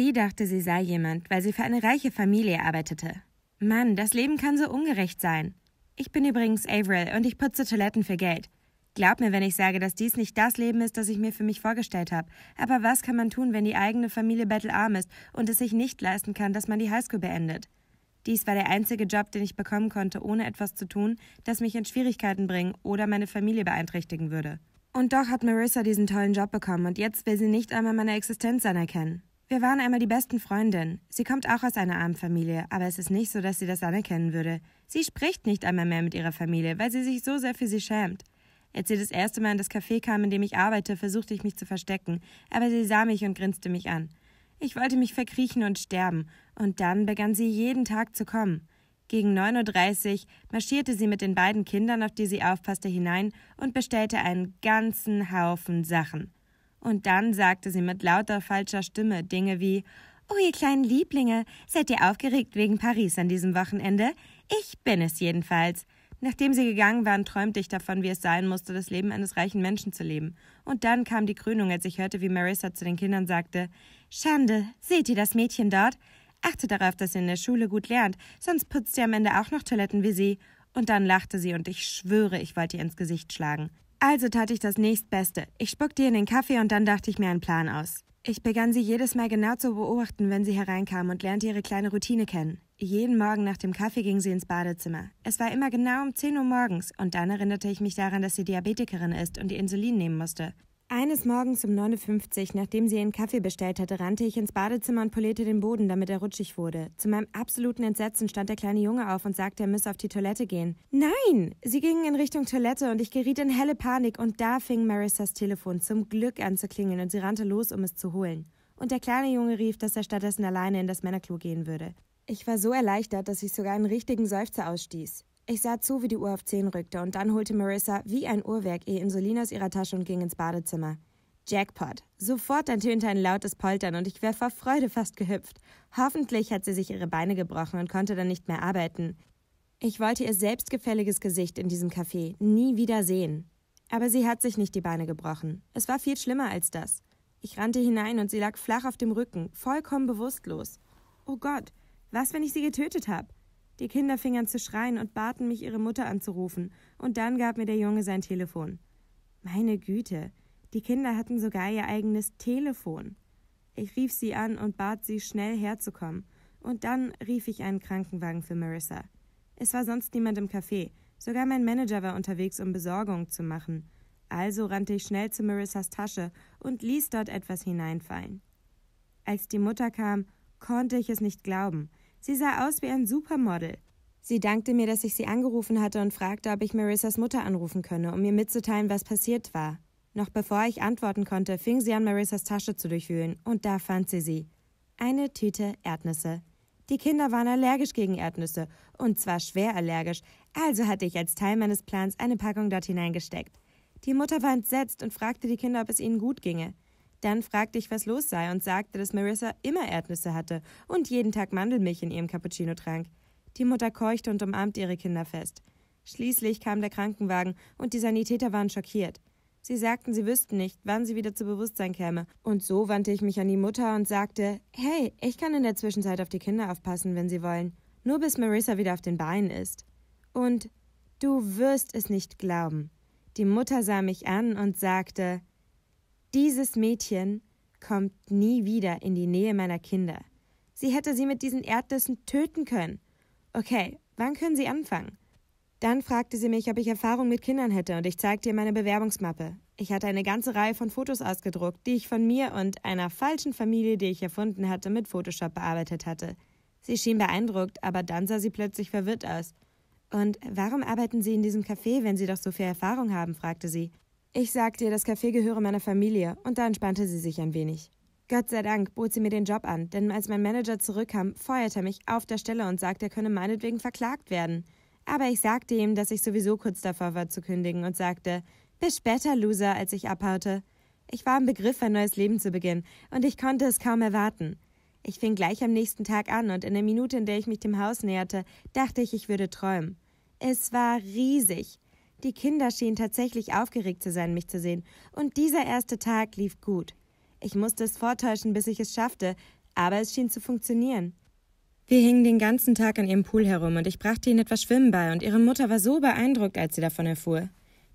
Sie dachte, sie sei jemand, weil sie für eine reiche Familie arbeitete. Mann, das Leben kann so ungerecht sein. Ich bin übrigens Averill und ich putze Toiletten für Geld. Glaub mir, wenn ich sage, dass dies nicht das Leben ist, das ich mir für mich vorgestellt habe. Aber was kann man tun, wenn die eigene Familie bettelarm ist und es sich nicht leisten kann, dass man die Highschool beendet? Dies war der einzige Job, den ich bekommen konnte, ohne etwas zu tun, das mich in Schwierigkeiten bringen oder meine Familie beeinträchtigen würde. Und doch hat Marissa diesen tollen Job bekommen und jetzt will sie nicht einmal meine Existenz anerkennen. Wir waren einmal die besten Freundinnen. Sie kommt auch aus einer armen Familie, aber es ist nicht so, dass sie das anerkennen würde. Sie spricht nicht einmal mehr mit ihrer Familie, weil sie sich so sehr für sie schämt. Als sie das erste Mal in das Café kam, in dem ich arbeite, versuchte ich mich zu verstecken, aber sie sah mich und grinste mich an. Ich wollte mich verkriechen und sterben, und dann begann sie jeden Tag zu kommen. Gegen 9.30 Uhr marschierte sie mit den beiden Kindern, auf die sie aufpasste, hinein und bestellte einen ganzen Haufen Sachen. Und dann sagte sie mit lauter falscher Stimme Dinge wie Oh, ihr kleinen Lieblinge, seid ihr aufgeregt wegen Paris an diesem Wochenende? Ich bin es jedenfalls. Nachdem sie gegangen waren, träumte ich davon, wie es sein musste, das Leben eines reichen Menschen zu leben. Und dann kam die Krönung, als ich hörte, wie Marissa zu den Kindern sagte Schande, seht ihr das Mädchen dort? Achte darauf, dass ihr in der Schule gut lernt, sonst putzt ihr am Ende auch noch Toiletten wie sie. Und dann lachte sie, und ich schwöre, ich wollte ihr ins Gesicht schlagen. Also tat ich das nächstbeste. Ich spuckte ihr in den Kaffee und dann dachte ich mir einen Plan aus. Ich begann sie jedes Mal genau zu beobachten, wenn sie hereinkam und lernte ihre kleine Routine kennen. Jeden Morgen nach dem Kaffee ging sie ins Badezimmer. Es war immer genau um 10 Uhr morgens und dann erinnerte ich mich daran, dass sie Diabetikerin ist und ihr Insulin nehmen musste. Eines Morgens um 59, nachdem sie ihren Kaffee bestellt hatte, rannte ich ins Badezimmer und polierte den Boden, damit er rutschig wurde. Zu meinem absoluten Entsetzen stand der kleine Junge auf und sagte, er müsse auf die Toilette gehen. Nein! Sie gingen in Richtung Toilette und ich geriet in helle Panik und da fing Marissas Telefon zum Glück an zu klingeln und sie rannte los, um es zu holen. Und der kleine Junge rief, dass er stattdessen alleine in das Männerklo gehen würde. Ich war so erleichtert, dass ich sogar einen richtigen Seufzer ausstieß. Ich sah zu, wie die Uhr auf 10 rückte und dann holte Marissa wie ein Uhrwerk ihr Insulin aus ihrer Tasche und ging ins Badezimmer. Jackpot. Sofort ertönte ein lautes Poltern und ich wäre vor Freude fast gehüpft. Hoffentlich hat sie sich ihre Beine gebrochen und konnte dann nicht mehr arbeiten. Ich wollte ihr selbstgefälliges Gesicht in diesem Café nie wieder sehen. Aber sie hat sich nicht die Beine gebrochen. Es war viel schlimmer als das. Ich rannte hinein und sie lag flach auf dem Rücken, vollkommen bewusstlos. Oh Gott, was, wenn ich sie getötet habe? Die Kinder fingen an zu schreien und baten mich, ihre Mutter anzurufen, und dann gab mir der Junge sein Telefon. Meine Güte, die Kinder hatten sogar ihr eigenes Telefon. Ich rief sie an und bat sie, schnell herzukommen, und dann rief ich einen Krankenwagen für Marissa. Es war sonst niemand im Café, sogar mein Manager war unterwegs, um Besorgung zu machen. Also rannte ich schnell zu Marissas Tasche und ließ dort etwas hineinfallen. Als die Mutter kam, konnte ich es nicht glauben. Sie sah aus wie ein Supermodel. Sie dankte mir, dass ich sie angerufen hatte und fragte, ob ich Marissas Mutter anrufen könne, um ihr mitzuteilen, was passiert war. Noch bevor ich antworten konnte, fing sie an, Marissas Tasche zu durchwühlen, und da fand sie sie. Eine Tüte Erdnüsse. Die Kinder waren allergisch gegen Erdnüsse, und zwar schwer allergisch, also hatte ich als Teil meines Plans eine Packung dort hineingesteckt. Die Mutter war entsetzt und fragte die Kinder, ob es ihnen gut ginge. Dann fragte ich, was los sei und sagte, dass Marissa immer Erdnüsse hatte und jeden Tag Mandelmilch in ihrem Cappuccino trank. Die Mutter keuchte und umarmte ihre Kinder fest. Schließlich kam der Krankenwagen und die Sanitäter waren schockiert. Sie sagten, sie wüssten nicht, wann sie wieder zu Bewusstsein käme. Und so wandte ich mich an die Mutter und sagte: Hey, ich kann in der Zwischenzeit auf die Kinder aufpassen, wenn sie wollen. Nur bis Marissa wieder auf den Beinen ist. Und du wirst es nicht glauben. Die Mutter sah mich an und sagte: dieses Mädchen kommt nie wieder in die Nähe meiner Kinder. Sie hätte sie mit diesen Erdnüssen töten können. Okay, wann können Sie anfangen? Dann fragte sie mich, ob ich Erfahrung mit Kindern hätte und ich zeigte ihr meine Bewerbungsmappe. Ich hatte eine ganze Reihe von Fotos ausgedruckt, die ich von mir und einer falschen Familie, die ich erfunden hatte, mit Photoshop bearbeitet hatte. Sie schien beeindruckt, aber dann sah sie plötzlich verwirrt aus. Und warum arbeiten Sie in diesem Café, wenn Sie doch so viel Erfahrung haben? fragte sie. Ich sagte ihr, das Café gehöre meiner Familie, und da entspannte sie sich ein wenig. Gott sei Dank bot sie mir den Job an, denn als mein Manager zurückkam, feuerte er mich auf der Stelle und sagte, er könne meinetwegen verklagt werden. Aber ich sagte ihm, dass ich sowieso kurz davor war zu kündigen und sagte, bis später, Loser, als ich abhaute. Ich war im Begriff, ein neues Leben zu beginnen, und ich konnte es kaum erwarten. Ich fing gleich am nächsten Tag an, und in der Minute, in der ich mich dem Haus näherte, dachte ich, ich würde träumen. Es war riesig. Die Kinder schienen tatsächlich aufgeregt zu sein, mich zu sehen, und dieser erste Tag lief gut. Ich musste es vortäuschen, bis ich es schaffte, aber es schien zu funktionieren. Wir hingen den ganzen Tag an ihrem Pool herum und ich brachte ihnen etwas Schwimmen bei und ihre Mutter war so beeindruckt, als sie davon erfuhr.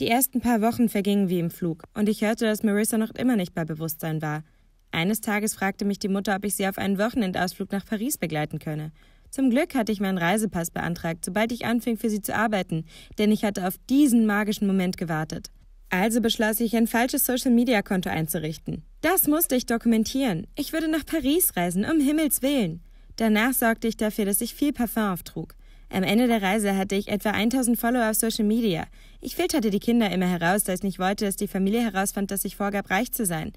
Die ersten paar Wochen vergingen wie im Flug und ich hörte, dass Marissa noch immer nicht bei Bewusstsein war. Eines Tages fragte mich die Mutter, ob ich sie auf einen Wochenendausflug nach Paris begleiten könne. Zum Glück hatte ich meinen Reisepass beantragt, sobald ich anfing, für sie zu arbeiten, denn ich hatte auf diesen magischen Moment gewartet. Also beschloss ich, ein falsches Social-Media-Konto einzurichten. Das musste ich dokumentieren. Ich würde nach Paris reisen, um Himmels willen. Danach sorgte ich dafür, dass ich viel Parfum auftrug. Am Ende der Reise hatte ich etwa 1000 Follower auf Social Media. Ich filterte die Kinder immer heraus, da ich nicht wollte, dass die Familie herausfand, dass ich vorgab, reich zu sein.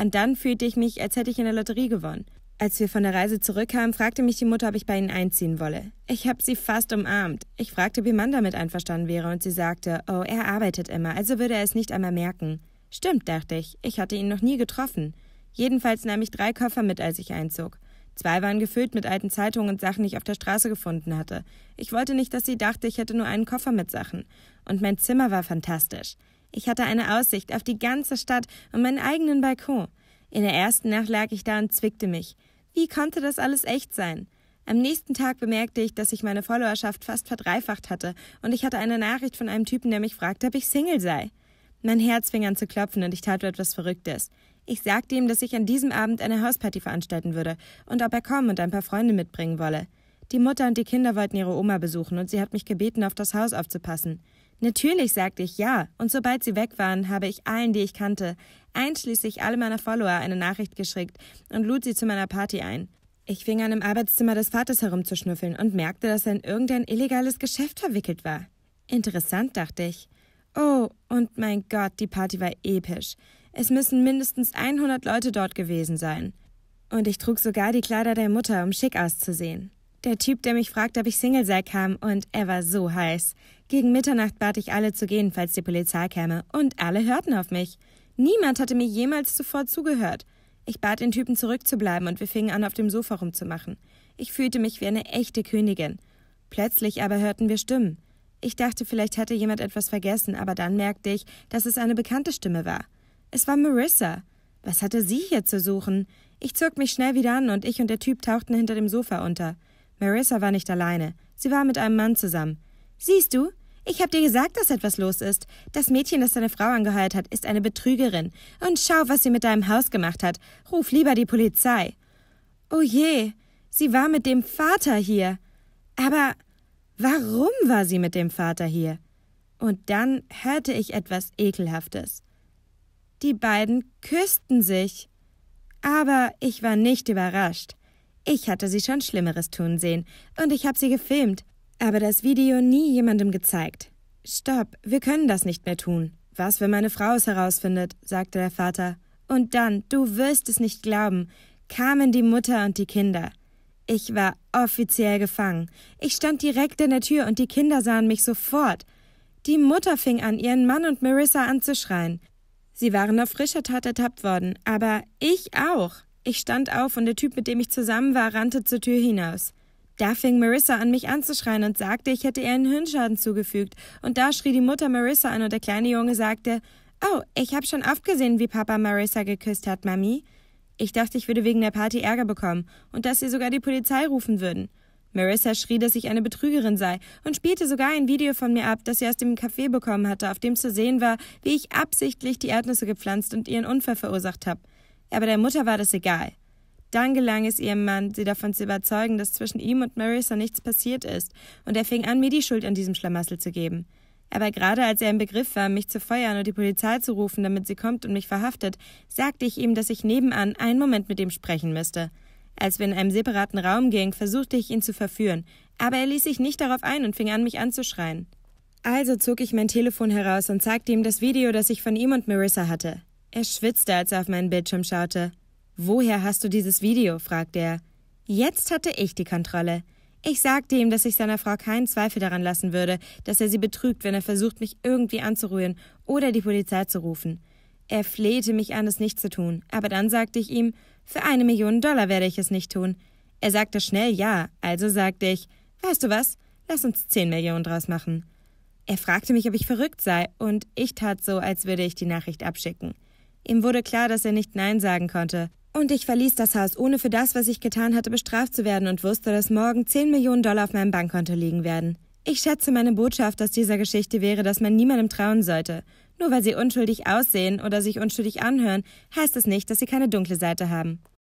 Und dann fühlte ich mich, als hätte ich in der Lotterie gewonnen. Als wir von der Reise zurückkamen, fragte mich die Mutter, ob ich bei ihnen einziehen wolle. Ich habe sie fast umarmt. Ich fragte, wie man damit einverstanden wäre, und sie sagte, oh, er arbeitet immer, also würde er es nicht einmal merken. Stimmt, dachte ich, ich hatte ihn noch nie getroffen. Jedenfalls nahm ich drei Koffer mit, als ich einzog. Zwei waren gefüllt mit alten Zeitungen und Sachen, die ich auf der Straße gefunden hatte. Ich wollte nicht, dass sie dachte, ich hätte nur einen Koffer mit Sachen. Und mein Zimmer war fantastisch. Ich hatte eine Aussicht auf die ganze Stadt und meinen eigenen Balkon. In der ersten Nacht lag ich da und zwickte mich. Wie konnte das alles echt sein? Am nächsten Tag bemerkte ich, dass ich meine Followerschaft fast verdreifacht hatte und ich hatte eine Nachricht von einem Typen, der mich fragte, ob ich Single sei. Mein Herz fing an zu klopfen und ich tat etwas Verrücktes. Ich sagte ihm, dass ich an diesem Abend eine Hausparty veranstalten würde und ob er kommen und ein paar Freunde mitbringen wolle. Die Mutter und die Kinder wollten ihre Oma besuchen und sie hat mich gebeten, auf das Haus aufzupassen. Natürlich sagte ich ja, und sobald sie weg waren, habe ich allen, die ich kannte, einschließlich alle meiner Follower, eine Nachricht geschickt und lud sie zu meiner Party ein. Ich fing an, im Arbeitszimmer des Vaters herumzuschnüffeln und merkte, dass er in irgendein illegales Geschäft verwickelt war. Interessant, dachte ich. Oh, und mein Gott, die Party war episch. Es müssen mindestens 100 Leute dort gewesen sein. Und ich trug sogar die Kleider der Mutter, um schick auszusehen. Der Typ, der mich fragte, ob ich Single sei, kam und er war so heiß. Gegen Mitternacht bat ich alle zu gehen, falls die Polizei käme, und alle hörten auf mich. Niemand hatte mir jemals zuvor zugehört. Ich bat den Typen zurückzubleiben und wir fingen an, auf dem Sofa rumzumachen. Ich fühlte mich wie eine echte Königin. Plötzlich aber hörten wir Stimmen. Ich dachte, vielleicht hätte jemand etwas vergessen, aber dann merkte ich, dass es eine bekannte Stimme war. Es war Marissa. Was hatte sie hier zu suchen? Ich zog mich schnell wieder an und ich und der Typ tauchten hinter dem Sofa unter. Marissa war nicht alleine. Sie war mit einem Mann zusammen. Siehst du? Ich hab dir gesagt, dass etwas los ist. Das Mädchen, das deine Frau angeheuert hat, ist eine Betrügerin. Und schau, was sie mit deinem Haus gemacht hat. Ruf lieber die Polizei. Oh je, sie war mit dem Vater hier. Aber warum war sie mit dem Vater hier? Und dann hörte ich etwas Ekelhaftes. Die beiden küssten sich. Aber ich war nicht überrascht. Ich hatte sie schon Schlimmeres tun sehen und ich habe sie gefilmt, aber das Video nie jemandem gezeigt. Stopp, wir können das nicht mehr tun. Was, wenn meine Frau es herausfindet, sagte der Vater. Und dann, du wirst es nicht glauben, kamen die Mutter und die Kinder. Ich war offiziell gefangen. Ich stand direkt in der Tür und die Kinder sahen mich sofort. Die Mutter fing an, ihren Mann und Marissa anzuschreien. Sie waren auf frischer Tat ertappt worden, aber ich auch. Ich stand auf und der Typ, mit dem ich zusammen war, rannte zur Tür hinaus. Da fing Marissa an, mich anzuschreien und sagte, ich hätte ihr einen Hirnschaden zugefügt. Und da schrie die Mutter Marissa an und der kleine Junge sagte, Oh, ich habe schon oft wie Papa Marissa geküsst hat, Mami. Ich dachte, ich würde wegen der Party Ärger bekommen und dass sie sogar die Polizei rufen würden. Marissa schrie, dass ich eine Betrügerin sei und spielte sogar ein Video von mir ab, das sie aus dem Café bekommen hatte, auf dem zu sehen war, wie ich absichtlich die Erdnüsse gepflanzt und ihren Unfall verursacht habe aber der Mutter war das egal. Dann gelang es ihrem Mann, sie davon zu überzeugen, dass zwischen ihm und Marissa nichts passiert ist, und er fing an, mir die Schuld an diesem Schlamassel zu geben. Aber gerade als er im Begriff war, mich zu feuern und die Polizei zu rufen, damit sie kommt und mich verhaftet, sagte ich ihm, dass ich nebenan einen Moment mit ihm sprechen müsste. Als wir in einem separaten Raum gingen, versuchte ich ihn zu verführen, aber er ließ sich nicht darauf ein und fing an, mich anzuschreien. Also zog ich mein Telefon heraus und zeigte ihm das Video, das ich von ihm und Marissa hatte. Er schwitzte, als er auf meinen Bildschirm schaute. Woher hast du dieses Video? fragte er. Jetzt hatte ich die Kontrolle. Ich sagte ihm, dass ich seiner Frau keinen Zweifel daran lassen würde, dass er sie betrügt, wenn er versucht, mich irgendwie anzurühren oder die Polizei zu rufen. Er flehte mich an, es nicht zu tun, aber dann sagte ich ihm, für eine Million Dollar werde ich es nicht tun. Er sagte schnell ja, also sagte ich, weißt du was, lass uns zehn Millionen draus machen. Er fragte mich, ob ich verrückt sei, und ich tat so, als würde ich die Nachricht abschicken. Ihm wurde klar, dass er nicht Nein sagen konnte. Und ich verließ das Haus, ohne für das, was ich getan hatte, bestraft zu werden und wusste, dass morgen 10 Millionen Dollar auf meinem Bankkonto liegen werden. Ich schätze, meine Botschaft aus dieser Geschichte wäre, dass man niemandem trauen sollte. Nur weil sie unschuldig aussehen oder sich unschuldig anhören, heißt es nicht, dass sie keine dunkle Seite haben.